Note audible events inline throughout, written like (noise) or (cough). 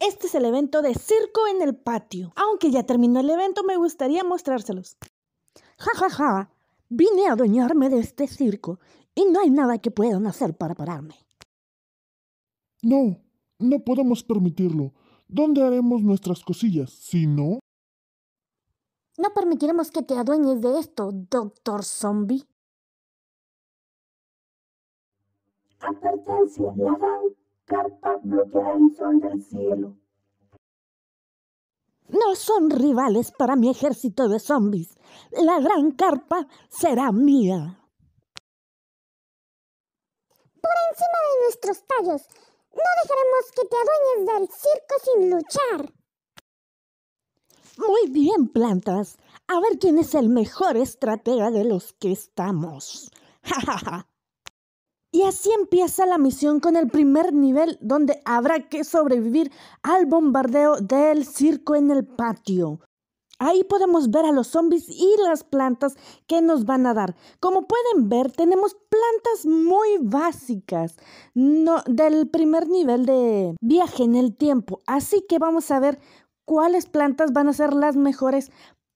Este es el evento de circo en el patio. Aunque ya terminó el evento, me gustaría mostrárselos. Ja, ja, ja. Vine a adueñarme de este circo y no hay nada que puedan hacer para pararme. No, no podemos permitirlo. ¿Dónde haremos nuestras cosillas? Si no... No permitiremos que te adueñes de esto, doctor zombie el son del cielo. No son rivales para mi ejército de zombies. La gran carpa será mía. Por encima de nuestros tallos, no dejaremos que te adueñes del circo sin luchar. Muy bien, plantas. A ver quién es el mejor estratega de los que estamos. (laughs) ¡Ja, ja, y así empieza la misión con el primer nivel donde habrá que sobrevivir al bombardeo del circo en el patio. Ahí podemos ver a los zombies y las plantas que nos van a dar. Como pueden ver, tenemos plantas muy básicas del primer nivel de viaje en el tiempo. Así que vamos a ver cuáles plantas van a ser las mejores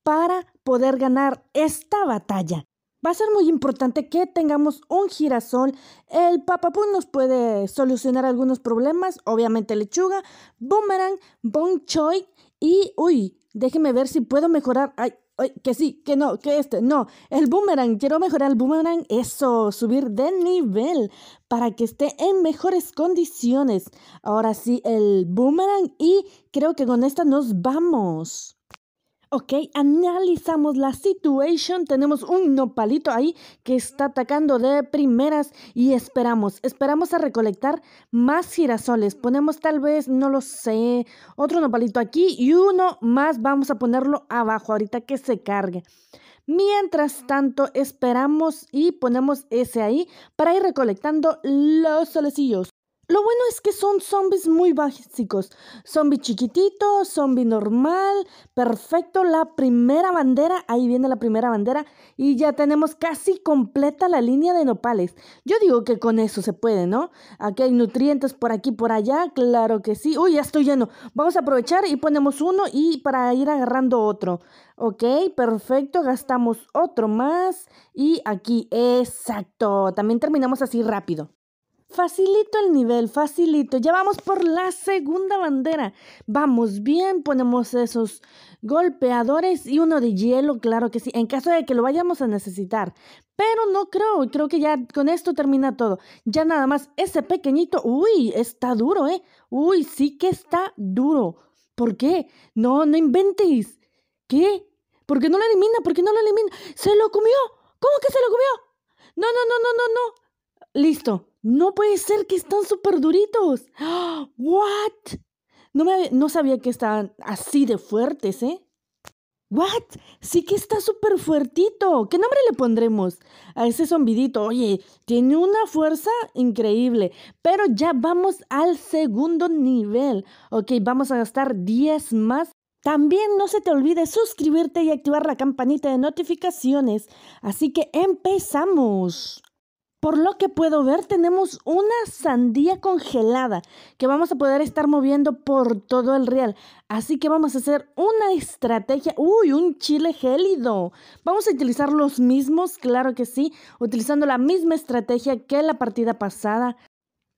para poder ganar esta batalla va a ser muy importante que tengamos un girasol. El papapún nos puede solucionar algunos problemas, obviamente lechuga, boomerang, bon choy y, uy, déjeme ver si puedo mejorar. Ay, ay, que sí, que no, que este, no. El boomerang, quiero mejorar el boomerang, eso, subir de nivel para que esté en mejores condiciones. Ahora sí, el boomerang y creo que con esta nos vamos. Ok, analizamos la situación, Tenemos un nopalito ahí que está atacando de primeras y esperamos. Esperamos a recolectar más girasoles. Ponemos tal vez, no lo sé, otro nopalito aquí y uno más vamos a ponerlo abajo ahorita que se cargue. Mientras tanto, esperamos y ponemos ese ahí para ir recolectando los solecillos. Lo bueno es que son zombies muy básicos. zombies chiquitito, zombie normal, perfecto. La primera bandera, ahí viene la primera bandera. Y ya tenemos casi completa la línea de nopales. Yo digo que con eso se puede, ¿no? Aquí hay nutrientes por aquí, por allá, claro que sí. Uy, ya estoy lleno. Vamos a aprovechar y ponemos uno y para ir agarrando otro. Ok, perfecto, gastamos otro más y aquí, exacto, también terminamos así rápido. Facilito el nivel, facilito. Ya vamos por la segunda bandera. Vamos bien, ponemos esos golpeadores y uno de hielo, claro que sí, en caso de que lo vayamos a necesitar. Pero no creo, creo que ya con esto termina todo. Ya nada más, ese pequeñito, uy, está duro, ¿eh? Uy, sí que está duro. ¿Por qué? No, no inventes. ¿Qué? ¿Por qué no lo elimina? ¿Por qué no lo elimina? ¡Se lo comió! ¿Cómo que se lo comió? No, no, no, no, no, no. Listo, no puede ser que están súper duritos. (gasps) What? No, sabía que estaban así de fuertes, ¿eh? What? Sí que está súper fuertito. ¿Qué nombre le pondremos a ese zombidito? Oye, tiene una fuerza increíble. Pero ya vamos al segundo nivel. Ok, vamos a gastar 10 más también no se te olvide suscribirte y activar la campanita de notificaciones. Así que empezamos. Por lo que puedo ver, tenemos una sandía congelada que vamos a poder estar moviendo por todo el real. Así que vamos a hacer una estrategia. ¡Uy, un chile gélido! Vamos a utilizar los mismos, claro que sí, utilizando la misma estrategia que la partida pasada.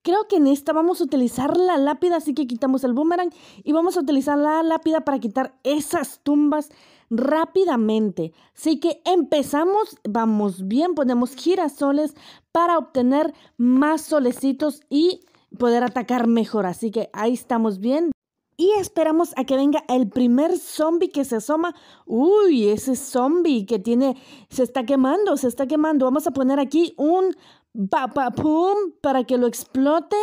Creo que en esta vamos a utilizar la lápida, así que quitamos el boomerang y vamos a utilizar la lápida para quitar esas tumbas rápidamente. Así que empezamos, vamos bien, ponemos girasoles para obtener más solecitos y poder atacar mejor. Así que ahí estamos bien. Y esperamos a que venga el primer zombie que se asoma. Uy, ese zombie que tiene, se está quemando, se está quemando. Vamos a poner aquí un papapum para que lo explote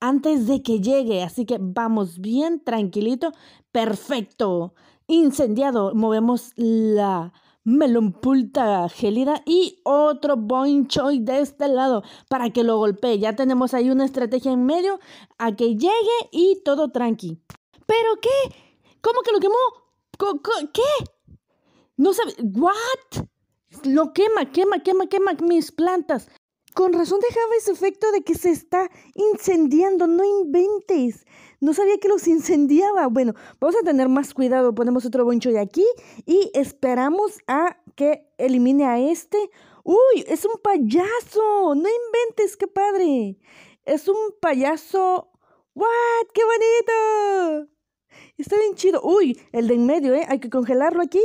antes de que llegue. Así que vamos bien, tranquilito. Perfecto incendiado. Movemos la melompulta gélida y otro choy de este lado para que lo golpee. Ya tenemos ahí una estrategia en medio a que llegue y todo tranqui. ¿Pero qué? ¿Cómo que lo quemó? ¿Qué? No sabe. ¿What? Lo quema, quema, quema, quema mis plantas. Con razón dejaba ese efecto de que se está incendiando. No inventes. No sabía que los incendiaba. Bueno, vamos a tener más cuidado. Ponemos otro boncho de aquí y esperamos a que elimine a este. ¡Uy! ¡Es un payaso! ¡No inventes! ¡Qué padre! Es un payaso. ¡What! ¡Qué bonito! Está bien chido. ¡Uy! El de en medio, ¿eh? Hay que congelarlo aquí.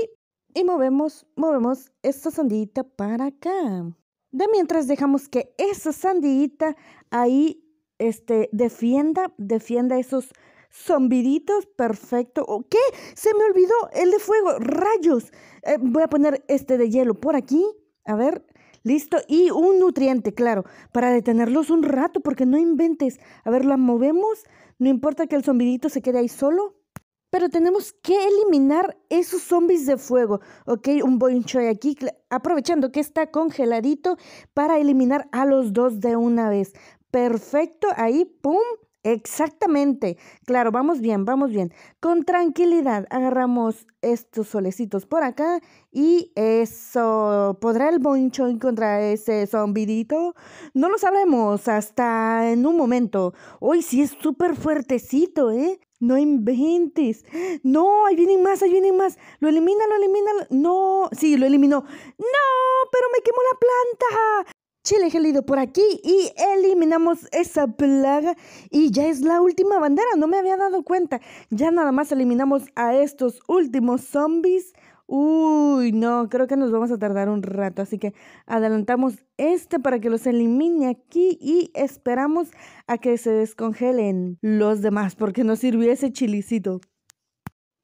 Y movemos, movemos esta sandita para acá. De mientras dejamos que esa sandita ahí este, defienda, defienda esos zombiditos, perfecto. ¿O qué? Se me olvidó el de fuego, rayos. Eh, voy a poner este de hielo por aquí, a ver, listo. Y un nutriente, claro, para detenerlos un rato, porque no inventes. A ver, la movemos, no importa que el zombidito se quede ahí solo. Pero tenemos que eliminar esos zombis de fuego, ¿ok? Un de aquí, aprovechando que está congeladito para eliminar a los dos de una vez. Perfecto, ahí, ¡pum! Exactamente. Claro, vamos bien, vamos bien. Con tranquilidad agarramos estos solecitos por acá y eso. ¿Podrá el boncho encontrar ese zombidito? No lo sabemos hasta en un momento. Hoy sí es súper fuertecito, ¿eh? No inventes. No, ahí vienen más, ahí vienen más. Lo elimina, lo elimina. No, sí, lo eliminó. No, pero me quemó la planta. Chile gelido por aquí y eliminamos esa plaga y ya es la última bandera, no me había dado cuenta. Ya nada más eliminamos a estos últimos zombies. Uy, no, creo que nos vamos a tardar un rato, así que adelantamos este para que los elimine aquí y esperamos a que se descongelen los demás porque nos sirvió ese chilicito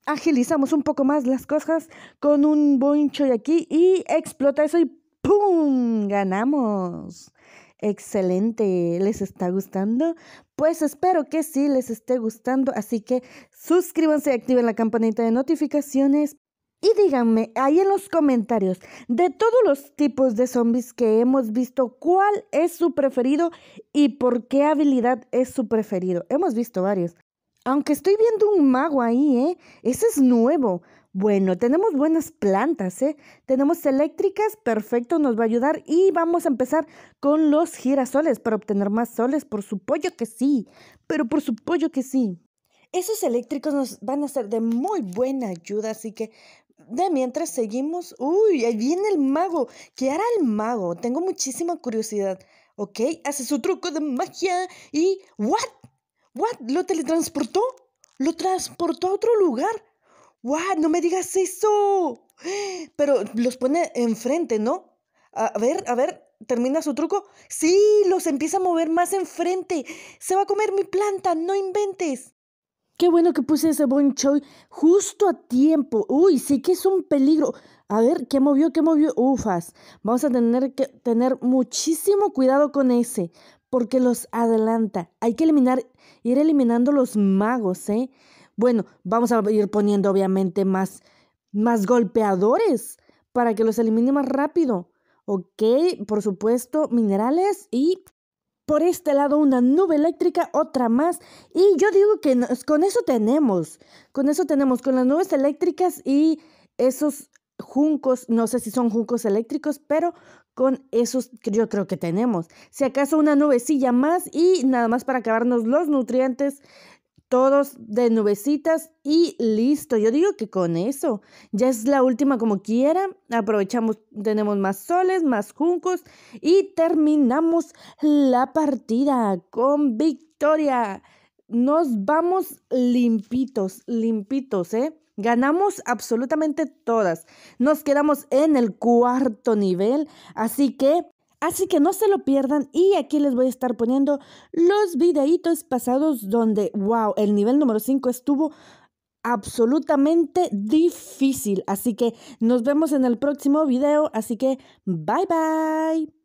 agilizamos un poco más las cosas con un boncho de aquí y explota eso y ¡Pum! Ganamos. Excelente, ¿les está gustando? Pues espero que sí les esté gustando, así que suscríbanse y activen la campanita de notificaciones y díganme ahí en los comentarios, de todos los tipos de zombies que hemos visto, ¿cuál es su preferido y por qué habilidad es su preferido? Hemos visto varios. Aunque estoy viendo un mago ahí, ¿eh? Ese es nuevo. Bueno, tenemos buenas plantas, ¿eh? Tenemos eléctricas, perfecto, nos va a ayudar. Y vamos a empezar con los girasoles para obtener más soles, por pollo que sí, pero por su pollo que sí. Esos eléctricos nos van a ser de muy buena ayuda, así que de mientras seguimos... Uy, ahí viene el mago. ¿Qué hará el mago? Tengo muchísima curiosidad. ¿Ok? Hace su truco de magia y... ¿What? ¿What? ¿Lo teletransportó? ¿Lo transportó a otro lugar? ¡Guau! ¡No me digas eso! Pero los pone enfrente, ¿no? A ver, a ver, termina su truco. Sí, los empieza a mover más enfrente. Se va a comer mi planta, no inventes. Qué bueno que puse ese Bonchoy justo a tiempo. Uy, sí que es un peligro. A ver, ¿qué movió? ¿Qué movió? Ufas. Vamos a tener que tener muchísimo cuidado con ese, porque los adelanta. Hay que eliminar, ir eliminando los magos, ¿eh? Bueno, vamos a ir poniendo obviamente más, más golpeadores para que los elimine más rápido. Ok, por supuesto, minerales y por este lado una nube eléctrica, otra más. Y yo digo que con eso tenemos, con eso tenemos, con las nubes eléctricas y esos juncos, no sé si son juncos eléctricos, pero con esos yo creo que tenemos. Si acaso una nubecilla más y nada más para acabarnos los nutrientes, todos de nubecitas y listo. Yo digo que con eso ya es la última como quiera. Aprovechamos, tenemos más soles, más juncos y terminamos la partida con victoria. Nos vamos limpitos, limpitos, ¿eh? Ganamos absolutamente todas. Nos quedamos en el cuarto nivel, así que Así que no se lo pierdan y aquí les voy a estar poniendo los videitos pasados donde, wow, el nivel número 5 estuvo absolutamente difícil. Así que nos vemos en el próximo video. Así que bye bye.